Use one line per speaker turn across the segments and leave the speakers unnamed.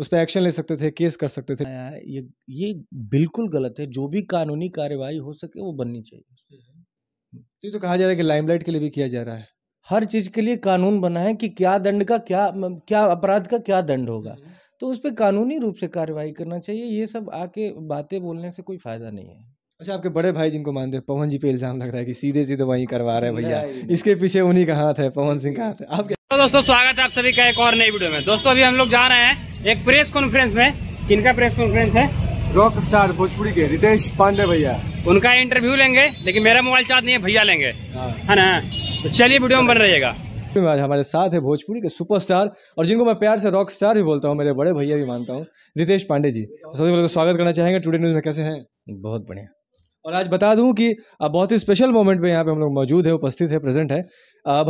उस पर एक्शन ले सकते थे केस कर सकते थे ये ये बिल्कुल गलत है जो भी कानूनी कार्यवाही हो सके वो बननी चाहिए हम्म। तो, तो कहा जा रहा है कि लाइमलाइट के लिए भी किया जा रहा है हर चीज के लिए कानून बना है कि क्या दंड का क्या क्या अपराध का क्या दंड होगा हम्म। तो उस पर कानूनी रूप से कार्यवाही करना चाहिए ये सब आके बातें बोलने से कोई फायदा नहीं है
अच्छा आपके बड़े भाई जिनको मानते हैं पवन जी पे इल्जाम लग रहा है कि सीधे सीधे वहीं करवा रहे हैं भैया इसके पीछे उन्हीं का हाथ है पवन सिंह का हाथ है आपके
दोस्तों स्वागत है आप सभी का एक और नई वीडियो में दोस्तों अभी हम लोग जा रहे हैं एक प्रेस कॉन्फ्रेंस में किनका प्रेस कॉन्फ्रेंस है रॉक स्टार भोजपुरी
के रितेश पांडे भैया
उनका इंटरव्यू लेंगे लेकिन मेरा मोबाइल चार्ज नहीं है भैया लेंगे है हाँ। हाँ ना हाँ। तो चलिए वीडियो में बन रहिएगा
हमारे साथ है भोजपुरी के सुपरस्टार और जिनको मैं प्यार से रॉक स्टार भी बोलता हूँ मेरे बड़े भैया भी मानता हूँ रितेश पांडे जी तो सबसे पहले तो स्वागत करना चाहेंगे टुडे न्यूज़ में कैसे हैं बहुत बढ़िया और आज बता दूं कि बहुत ही स्पेशल मोमेंट पे यहाँ पे हम लोग मौजूद है उपस्थित है प्रेजेंट है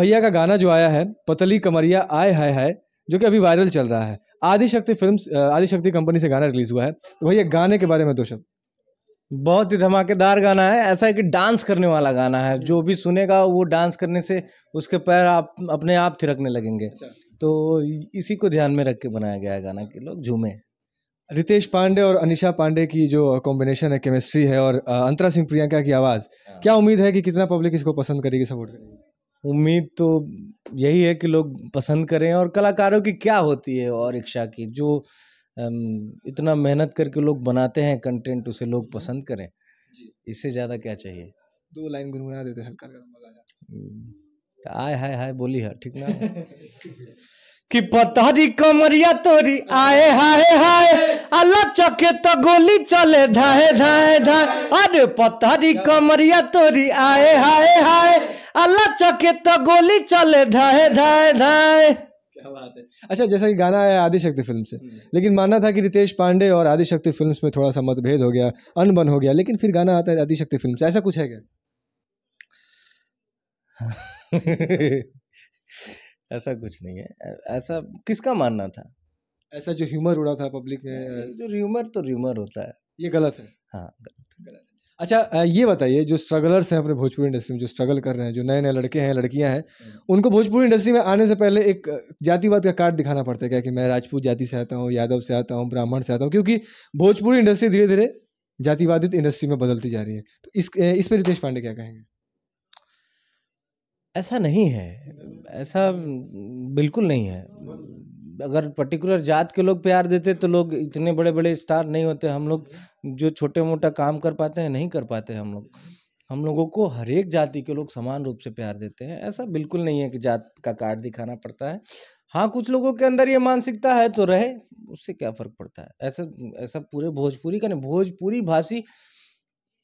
भैया का गाना जो आया है पतली कमरिया आय हाय हाय जो कि अभी वायरल चल रहा है आदिशक्ति
फिल्म आदिशक्ति कंपनी से गाना रिलीज हुआ है तो भैया गाने के बारे में दो शब्द बहुत ही धमाकेदार गाना है ऐसा है कि डांस करने वाला गाना है जो भी सुनेगा वो डांस करने से उसके पैर आप अपने आप थिरकने लगेंगे अच्छा। तो इसी को ध्यान में रख के बनाया गया है गाना कि लोग झूमे रितेश पांडे और अनिशा पांडे की जो कॉम्बिनेशन है केमिस्ट्री है और अंतरा सिंह प्रियंका की आवाज़ हाँ। क्या उम्मीद है कि कितना पब्लिक इसको पसंद करेगी सपोर्ट करेगी उम्मीद तो यही है कि लोग पसंद करें और कलाकारों की क्या होती है और इच्छा की जो इतना मेहनत करके लोग बनाते हैं कंटेंट उसे लोग पसंद करें इससे ज़्यादा क्या चाहिए
दो लाइन गुनगुना देते हल्का मजा
हम्म, तो आए हाय हाय बोली है ठीक ना कि पतहरी कमरिया तोरी आए हाय हाय अल्लाह चके तो गोली चले धाए धाए धाए अरे पतहरी कमरिया तोरी आए हाय हाय अल्लाह चके तो गोली चले धाए धाए धाए क्या
बात है अच्छा जैसा कि गाना आया आदिशक्ति फिल्म से हम्म। लेकिन मानना था कि रितेश पांडे और आदिशक्ति फिल्म में थोड़ा सा मतभेद हो गया अनबन हो गया लेकिन फिर गाना आता है आदिशक्ति फिल्म से ऐसा कुछ है क्या
ऐसा कुछ नहीं है ऐसा किसका मानना था ऐसा जो ह्यूमर उड़ा था पब्लिक में जो ह्यूमर तो ह्यूमर होता है ये गलत है हाँ गलत
गलत है अच्छा ये बताइए जो स्ट्रगलर्स हैं अपने भोजपुरी इंडस्ट्री में जो स्ट्रगल कर रहे हैं जो नए नए लड़के हैं लड़कियां हैं हम्म। उनको भोजपुरी इंडस्ट्री में आने से पहले एक जातिवाद का कार्ड दिखाना पड़ता है क्या कि मैं राजपूत जाति से आता हूँ यादव से आता हूँ ब्राह्मण से आता हूँ क्योंकि भोजपुरी इंडस्ट्री धीरे धीरे जातिवादित इंडस्ट्री में बदलती
जा रही है तो इस इस पर रितेश पांडे क्या कहेंगे ऐसा नहीं है ऐसा बिल्कुल नहीं है अगर पर्टिकुलर जात के लोग प्यार देते तो लोग इतने बड़े बड़े स्टार नहीं होते हम लोग जो छोटे मोटा काम कर पाते हैं नहीं कर पाते हम लोग हम लोगों को हर एक जाति के लोग समान रूप से प्यार देते हैं ऐसा बिल्कुल नहीं है कि जात का कार्ड दिखाना पड़ता है हाँ कुछ लोगों के अंदर ये मानसिकता है तो रहे उससे क्या फर्क पड़ता है ऐसा ऐसा पूरे भोजपुरी का नहीं भोजपुरी भाषी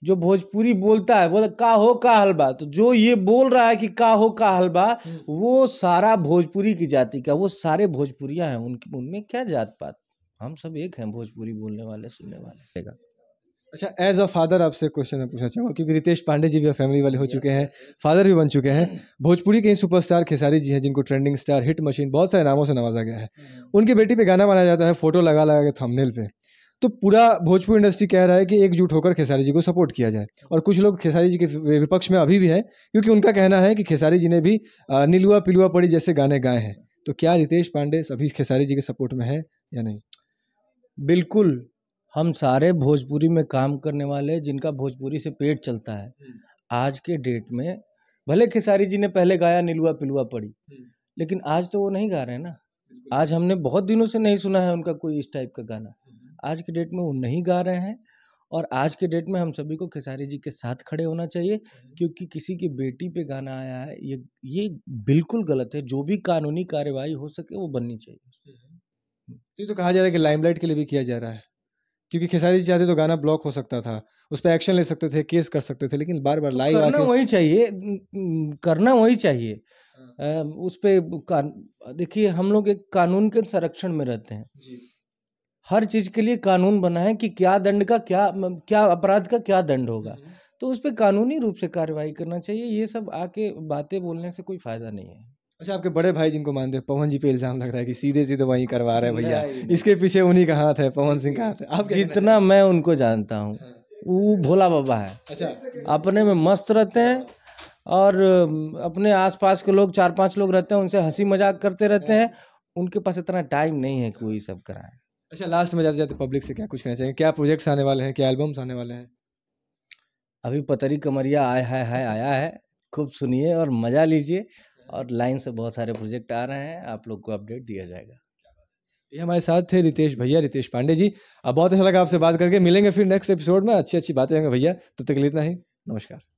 जो भोजपुरी बोलता है बोला का हो का हलवा तो जो ये बोल रहा है कि का हो का हलवा हम्म। वो सारा भोजपुरी की जाति का वो सारे भोजपुरिया हैं उनकी उनमें क्या जात पात हम सब एक हैं भोजपुरी बोलने वाले सुनने वाले अच्छा एज अ फादर आपसे
क्वेश्चन मैं पूछना चाहूँगा क्योंकि रितेश पांडे जी भी फैमिली वाले हो चुके हैं फादर भी बन चुके हैं भोजपुरी के ही सुपरस्टार खेसारी जी हैं जिनको ट्रेंडिंग स्टार हिट मशीन बहुत सारे नामों से नवाजा गया है हम्म। उनके बेटी पे गाना बनाया जाता है फोटो लगा लगा के थंबनेल पे तो पूरा भोजपुर इंडस्ट्री कह रहा है कि एकजुट होकर खेसारी जी को सपोर्ट किया जाए और कुछ लोग खेसारी जी के विपक्ष में अभी भी हैं क्योंकि उनका कहना है कि खेसारी जी ने भी नीलुआ पिलुआ पड़ी जैसे गाने गाए हैं तो क्या रितेश पांडे सभी खेसारी जी के सपोर्ट में है या नहीं
बिल्कुल हम सारे भोजपुरी में काम करने वाले जिनका भोजपुरी से पेट चलता है हम्म। आज के डेट में भले खेसारी जी ने पहले गाया नीलुआ पिलुआ पड़ी हम्म। लेकिन आज तो वो नहीं गा रहे हैं ना आज हमने बहुत दिनों से नहीं सुना है उनका कोई इस टाइप का गाना आज के डेट में वो नहीं गा रहे हैं और आज के डेट में हम सभी को खेसारी जी के साथ खड़े होना चाहिए हम्म। क्योंकि किसी की बेटी पे गाना आया है ये ये बिल्कुल गलत है जो भी कानूनी कार्यवाही हो सके वो बननी चाहिए तो, तो कहा जा रहा
है कि लाइमलाइट के लिए भी किया जा रहा है क्योंकि खेसारी जी चाहते तो गाना ब्लॉक हो सकता था उस पर एक्शन ले सकते
थे केस कर सकते थे लेकिन बार बार तो लाइव करना वही चाहिए करना वही चाहिए उस पर देखिए हम लोग एक कानून के संरक्षण में रहते हैं हर चीज़ के लिए कानून बना है कि क्या दंड का क्या क्या अपराध का क्या दंड होगा हम्म, हम्म। तो उस पर कानूनी रूप से कार्यवाही करना चाहिए ये सब आके बातें बोलने से कोई फ़ायदा नहीं है
अच्छा आपके बड़े भाई जिनको मानते हैं पवन जी पे इल्ज़ाम लग रहा है कि सीधे सीधे वहीं करवा रहे हैं भैया इसके
पीछे उन्हीं का हाथ है पवन सिंह का हाथ है आप जितना मैं उनको जानता हूँ हाँ। वो भोला बाबा है अच्छा अपने में मस्त रहते हैं और अपने आसपास के लोग चार पांच लोग रहते हैं उनसे हंसी मजाक करते रहते हाँ। हैं उनके पास इतना टाइम नहीं है कि वो ये सब कराएं अच्छा लास्ट में जाते जाते पब्लिक से क्या कुछ कहना चाहेंगे क्या प्रोजेक्ट्स आने वाले हैं क्या एल्बम्स आने वाले हैं अभी पतरी कमरिया आय हाय हाय आया है खूब सुनिए और मज़ा लीजिए और लाइन से बहुत सारे प्रोजेक्ट आ रहे हैं आप लोग को अपडेट दिया जाएगा
ये हमारे साथ थे रितेश भैया रितेश पांडे जी अब बहुत अच्छा लगा आपसे बात करके मिलेंगे फिर नेक्स्ट एपिसोड में अच्छी अच्छी बातें होंगे भैया तब तो तक लेना ही नमस्कार